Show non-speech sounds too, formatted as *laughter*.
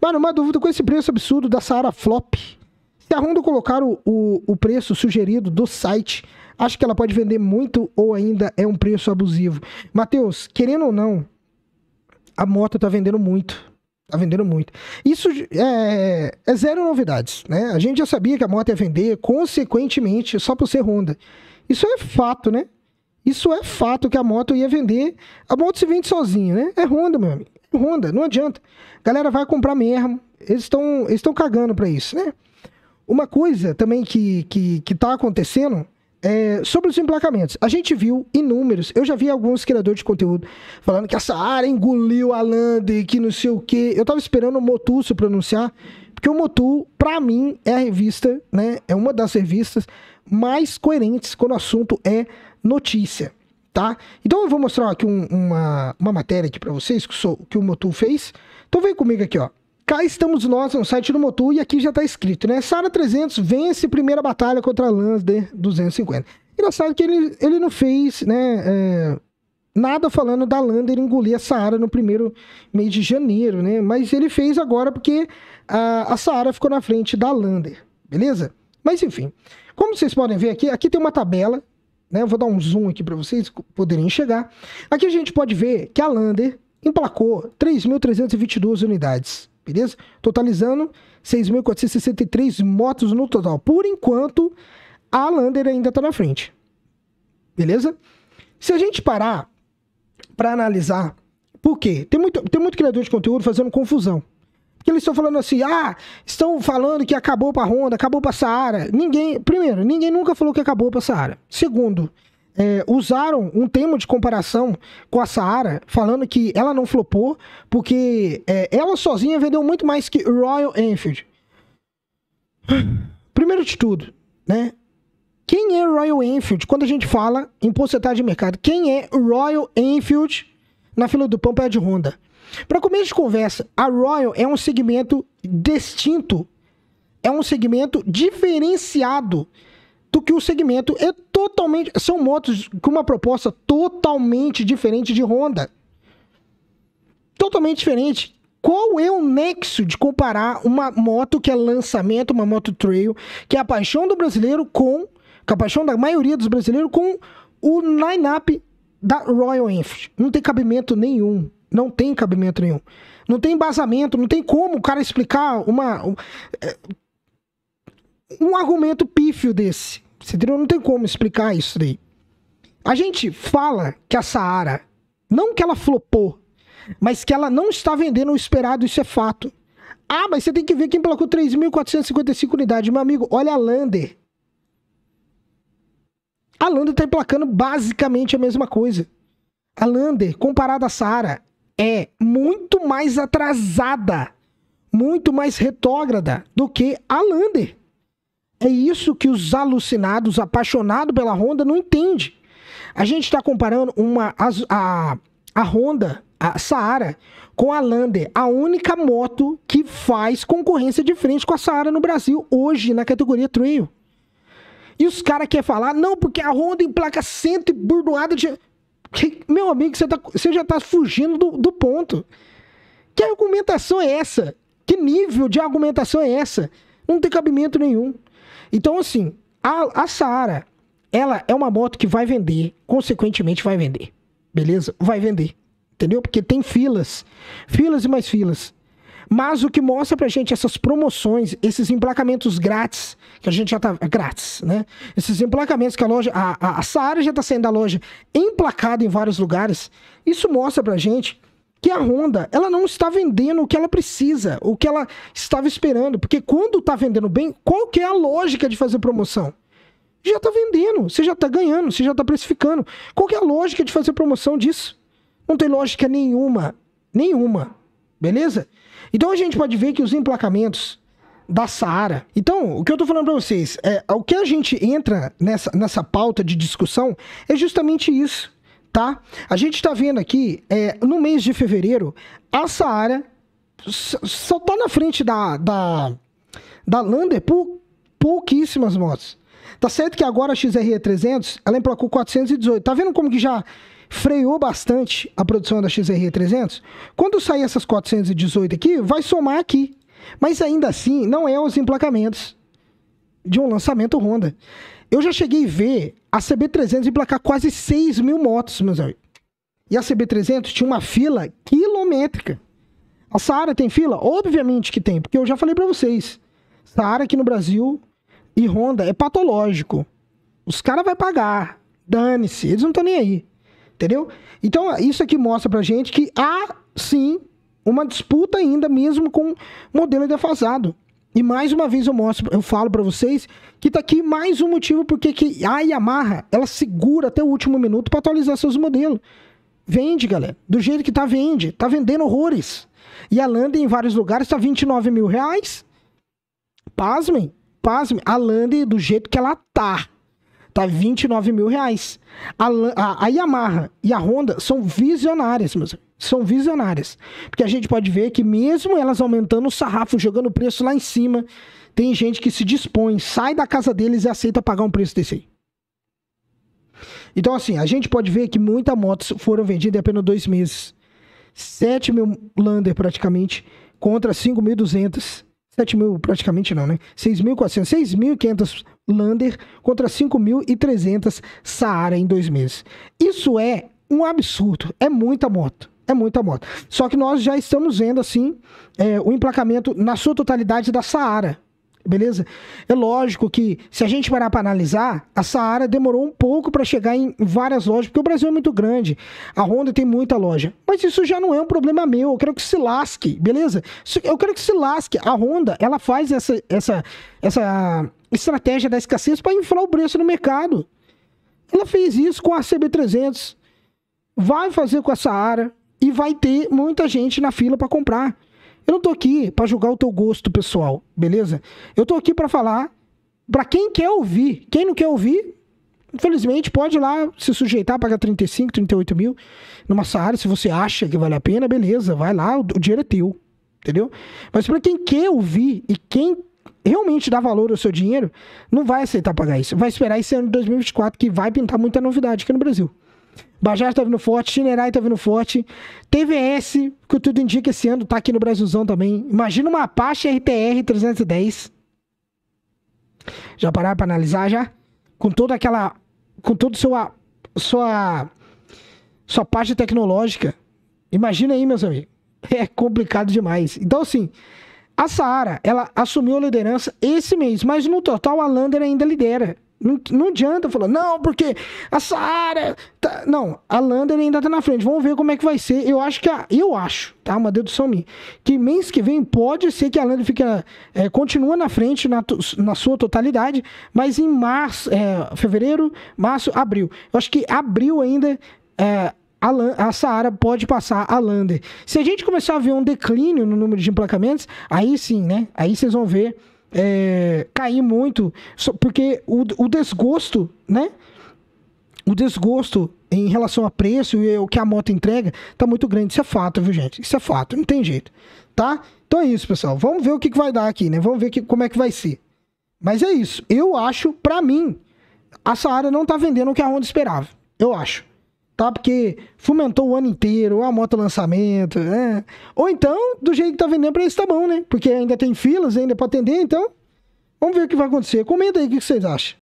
Mano, uma dúvida com esse preço absurdo da Saara Flop. Se a Honda colocar o, o, o preço sugerido do site, acho que ela pode vender muito ou ainda é um preço abusivo. Matheus, querendo ou não, a moto tá vendendo muito. Tá vendendo muito. Isso é, é zero novidades, né? A gente já sabia que a moto ia vender, consequentemente, só por ser Honda. Isso é fato, né? Isso é fato que a moto ia vender. A moto se vende sozinha, né? É Honda, meu amigo. Honda, não adianta. A galera vai comprar mesmo. Eles estão eles cagando para isso, né? Uma coisa também que, que, que tá acontecendo é sobre os emplacamentos. A gente viu inúmeros, eu já vi alguns criadores de conteúdo falando que a Saara engoliu a Lande, que não sei o quê. Eu tava esperando o Motu se pronunciar, porque o Motu, para mim, é a revista, né? É uma das revistas mais coerentes quando o assunto é notícia tá? Então eu vou mostrar aqui um, uma, uma matéria aqui para vocês que, sou, que o Motul fez. Então vem comigo aqui, ó. Cá estamos nós no site do Motul e aqui já tá escrito, né? Sara 300 vence primeira batalha contra a Lansder 250. Engraçado que ele, ele não fez, né? É, nada falando da Lander engolir a Saara no primeiro mês de janeiro, né? Mas ele fez agora porque a, a Saara ficou na frente da Lander, beleza? Mas enfim, como vocês podem ver aqui, aqui tem uma tabela né? Eu vou dar um zoom aqui para vocês poderem enxergar. Aqui a gente pode ver que a Lander emplacou 3.322 unidades, beleza? Totalizando 6.463 motos no total. Por enquanto, a Lander ainda está na frente, beleza? Se a gente parar para analisar, por quê? Tem muito, tem muito criador de conteúdo fazendo confusão. Porque eles estão falando assim, ah, estão falando que acabou para Honda, acabou para a Saara. Ninguém, primeiro, ninguém nunca falou que acabou para a Saara. Segundo, é, usaram um termo de comparação com a Saara, falando que ela não flopou, porque é, ela sozinha vendeu muito mais que Royal Enfield. *sighs* Primeiro de tudo, né? Quem é Royal Enfield? Quando a gente fala em porcentagem de mercado, quem é Royal Enfield na fila do pão pé de Honda? Para começo de conversa, a Royal é um segmento distinto, é um segmento diferenciado do que o segmento é totalmente. São motos com uma proposta totalmente diferente de Honda. Totalmente diferente. Qual é o nexo de comparar uma moto que é lançamento, uma moto trail, que é a paixão do brasileiro com, com é a paixão da maioria dos brasileiros com o line-up da Royal Enfield? Não tem cabimento nenhum. Não tem cabimento nenhum. Não tem embasamento, não tem como o cara explicar uma. É, um argumento pífio desse. Você entendeu? Não tem como explicar isso daí. A gente fala que a Saara, não que ela flopou, mas que ela não está vendendo o esperado, isso é fato. Ah, mas você tem que ver quem placou 3.455 unidades. Meu amigo, olha a Lander. A Lander está emplacando basicamente a mesma coisa. A Lander, comparada à Saara, é muito mais atrasada, muito mais retrógrada do que a Lander. É isso que os alucinados, apaixonados pela Honda, não entendem. A gente está comparando uma, a, a, a Honda, a Saara, com a Lander, a única moto que faz concorrência de frente com a Saara no Brasil, hoje, na categoria Trail. E os caras querem falar, não, porque a Honda emplaca cento e burdoada de. Que, meu amigo, você, tá, você já está fugindo do, do ponto. Que argumentação é essa? Que nível de argumentação é essa? Não tem cabimento nenhum. Então, assim, a, a Saara, ela é uma moto que vai vender, consequentemente vai vender. Beleza? Vai vender. Entendeu? Porque tem filas. Filas e mais filas. Mas o que mostra pra gente essas promoções, esses emplacamentos grátis, que a gente já tá. É grátis, né? Esses emplacamentos que a loja. A, a, a Saara já tá saindo da loja emplacada em vários lugares. Isso mostra pra gente que a Honda, ela não está vendendo o que ela precisa, o que ela estava esperando. Porque quando está vendendo bem, qual que é a lógica de fazer promoção? Já está vendendo, você já está ganhando, você já está precificando. Qual que é a lógica de fazer promoção disso? Não tem lógica nenhuma, nenhuma. Beleza? Então a gente pode ver que os emplacamentos da Saara. Então, o que eu tô falando para vocês é, o que a gente entra nessa, nessa pauta de discussão é justamente isso, tá? A gente tá vendo aqui, é, no mês de fevereiro, a Saara só tá na frente da, da, da Lander por pouquíssimas motos. Tá certo que agora a XRE300, ela emplacou 418. Tá vendo como que já freou bastante a produção da XRE 300 quando sair essas 418 aqui, vai somar aqui. Mas ainda assim, não é os emplacamentos de um lançamento Honda. Eu já cheguei a ver a CB300 emplacar quase 6 mil motos, meus amigos. E a CB300 tinha uma fila quilométrica. A Saara tem fila? Obviamente que tem, porque eu já falei para vocês. Saara aqui no Brasil e Honda é patológico. Os caras vão pagar. Dane-se, eles não estão nem aí. Entendeu? Então, isso aqui mostra pra gente que há sim uma disputa ainda, mesmo com modelo defasado. E mais uma vez eu mostro, eu falo para vocês que tá aqui mais um motivo porque que a Yamaha, ela segura até o último minuto para atualizar seus modelos. Vende, galera. Do jeito que tá, vende. Tá vendendo horrores. E a Lander em vários lugares tá 29 mil reais. Pasmem, pasmem. A Lander, do jeito que ela tá, Tá 29 mil reais. A, a, a Yamaha e a Honda são visionárias, meus amigos são visionárias. Porque a gente pode ver que, mesmo elas aumentando o sarrafo, jogando o preço lá em cima, tem gente que se dispõe, sai da casa deles e aceita pagar um preço desse aí. Então, assim, a gente pode ver que muitas motos foram vendidas em apenas dois meses. 7 mil Lander praticamente, contra 5.200. 7 mil praticamente não, né? 6.400, 6.500 Lander contra 5.300 Saara em dois meses. Isso é um absurdo. É muita moto. É muita moto. Só que nós já estamos vendo, assim, é, o emplacamento na sua totalidade da Saara beleza? É lógico que, se a gente parar para analisar, a Saara demorou um pouco para chegar em várias lojas, porque o Brasil é muito grande. A Honda tem muita loja. Mas isso já não é um problema meu. Eu quero que se lasque, beleza? Eu quero que se lasque. A Honda, ela faz essa, essa, essa estratégia da escassez para inflar o preço no mercado. Ela fez isso com a CB300. Vai fazer com a Saara e vai ter muita gente na fila para comprar. Eu não tô aqui para julgar o teu gosto pessoal, beleza? Eu tô aqui para falar para quem quer ouvir. Quem não quer ouvir, infelizmente, pode ir lá se sujeitar, pagar 35, 38 mil numa área. Se você acha que vale a pena, beleza, vai lá, o dinheiro é teu, entendeu? Mas para quem quer ouvir e quem realmente dá valor ao seu dinheiro, não vai aceitar pagar isso. Vai esperar esse ano de 2024 que vai pintar muita novidade aqui no Brasil. Bajaj tá vindo forte, Shinerai tá vindo forte. TVS, que tudo indica esse ano, tá aqui no Brasilzão também. Imagina uma Apache RTR 310. Já pararam pra analisar já? Com toda aquela. Com toda sua. Sua. Sua parte tecnológica. Imagina aí, meus amigos. *laughs* É complicado demais. Então, assim. A Saara, ela assumiu a liderança esse mês, mas no total a Lander ainda lidera. Não, não adianta falar, não, porque a Saara Tá... Não, a Lander ainda tá na frente. Vamos ver como é que vai ser. Eu acho que a. Eu acho, tá? Uma dedução minha. Que mês que vem pode ser que a Lander fica, é, eh, continua na frente na, na sua totalidade, mas em março, é, fevereiro, março, abril. Eu acho que abril ainda. É, a, a Saara pode passar a Lander. Se a gente começar a ver um declínio no número de emplacamentos, aí sim, né? Aí vocês vão ver é, cair muito, porque o, o desgosto, né? O desgosto em relação a preço e o que a moto entrega tá muito grande. Isso é fato, viu, gente? Isso é fato, não tem jeito, tá? Então é isso, pessoal. Vamos ver o que, que vai dar aqui, né? Vamos ver que, como é que vai ser. Mas é isso. Eu acho, para mim, a Saara não tá vendendo o que a Honda esperava. Eu acho tá? Porque fomentou o ano inteiro, ou a moto lançamento, né? Ou então, do jeito que tá vendendo pra isso tá bom, né? Porque ainda tem filas ainda pra atender, então. Vamos ver o que vai acontecer. Comenta aí o que vocês acham.